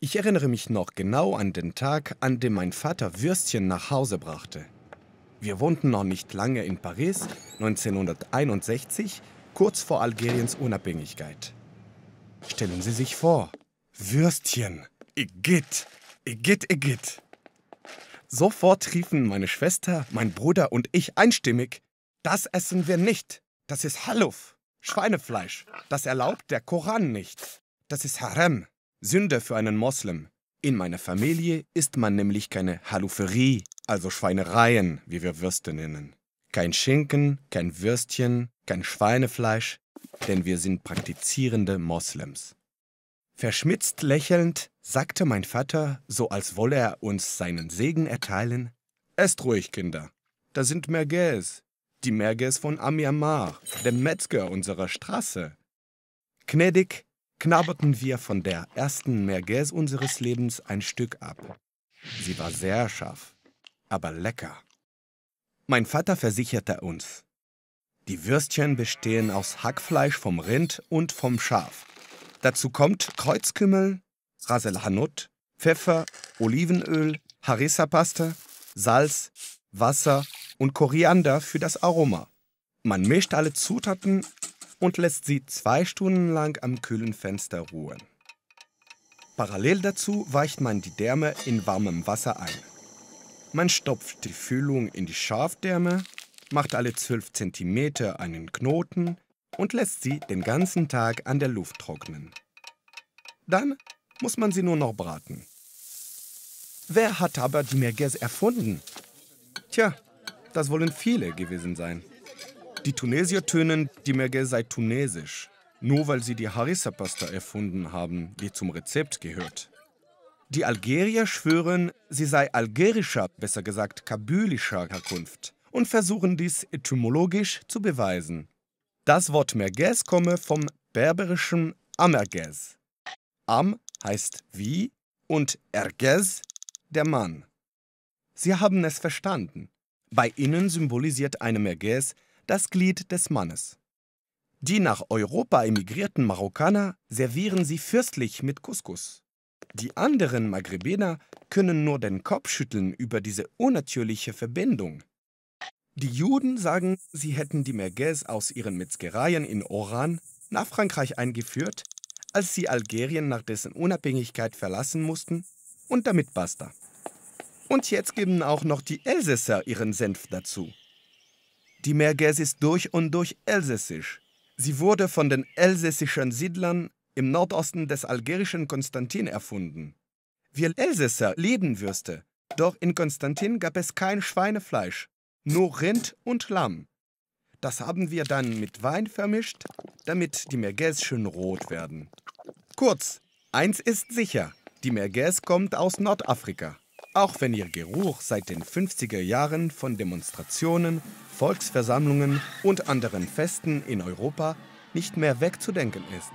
Ich erinnere mich noch genau an den Tag, an dem mein Vater Würstchen nach Hause brachte. Wir wohnten noch nicht lange in Paris, 1961, kurz vor Algeriens Unabhängigkeit. Stellen Sie sich vor, Würstchen, Igitt, Igitt, Igitt. Sofort riefen meine Schwester, mein Bruder und ich einstimmig, das essen wir nicht, das ist Haluf, Schweinefleisch, das erlaubt der Koran nicht, das ist Harem, Sünde für einen Moslem. In meiner Familie isst man nämlich keine Haluferie, also Schweinereien, wie wir Würste nennen. Kein Schinken, kein Würstchen, kein Schweinefleisch, denn wir sind praktizierende Moslems. Verschmitzt lächelnd sagte mein Vater, so als wolle er uns seinen Segen erteilen: Esst ruhig, Kinder. Da sind Merges. die Merges von Amiamar, dem Metzger unserer Straße. Gnädig knabberten wir von der ersten Merguez unseres Lebens ein Stück ab. Sie war sehr scharf, aber lecker. Mein Vater versicherte uns, die Würstchen bestehen aus Hackfleisch vom Rind und vom Schaf. Dazu kommt Kreuzkümmel, Raselhanut, Pfeffer, Olivenöl, Harissa-Paste, Salz, Wasser und Koriander für das Aroma. Man mischt alle Zutaten und lässt sie zwei Stunden lang am kühlen Fenster ruhen. Parallel dazu weicht man die Därme in warmem Wasser ein. Man stopft die Füllung in die Schafdärme, macht alle 12 cm einen Knoten und lässt sie den ganzen Tag an der Luft trocknen. Dann muss man sie nur noch braten. Wer hat aber die Merges erfunden? Tja, das wollen viele gewesen sein. Die Tunesier tönen die Merguez sei tunesisch, nur weil sie die Harissa-Pasta erfunden haben, die zum Rezept gehört. Die Algerier schwören, sie sei algerischer, besser gesagt kabylischer Herkunft und versuchen dies etymologisch zu beweisen. Das Wort Merguez komme vom berberischen Amergez. Am heißt wie und Ergez der Mann. Sie haben es verstanden. Bei ihnen symbolisiert eine Merguez das Glied des Mannes. Die nach Europa emigrierten Marokkaner servieren sie fürstlich mit Couscous. Die anderen Maghrebiner können nur den Kopf schütteln über diese unnatürliche Verbindung. Die Juden sagen, sie hätten die Merguez aus ihren Metzgereien in Oran nach Frankreich eingeführt, als sie Algerien nach dessen Unabhängigkeit verlassen mussten und damit basta. Und jetzt geben auch noch die Elsässer ihren Senf dazu. Die Mergez ist durch und durch elsässisch. Sie wurde von den elsässischen Siedlern im Nordosten des algerischen Konstantin erfunden. Wir Elsässer lieben Würste, doch in Konstantin gab es kein Schweinefleisch, nur Rind und Lamm. Das haben wir dann mit Wein vermischt, damit die Merguez schön rot werden. Kurz, eins ist sicher, die Merguez kommt aus Nordafrika. Auch wenn ihr Geruch seit den 50er Jahren von Demonstrationen Volksversammlungen und anderen Festen in Europa nicht mehr wegzudenken ist.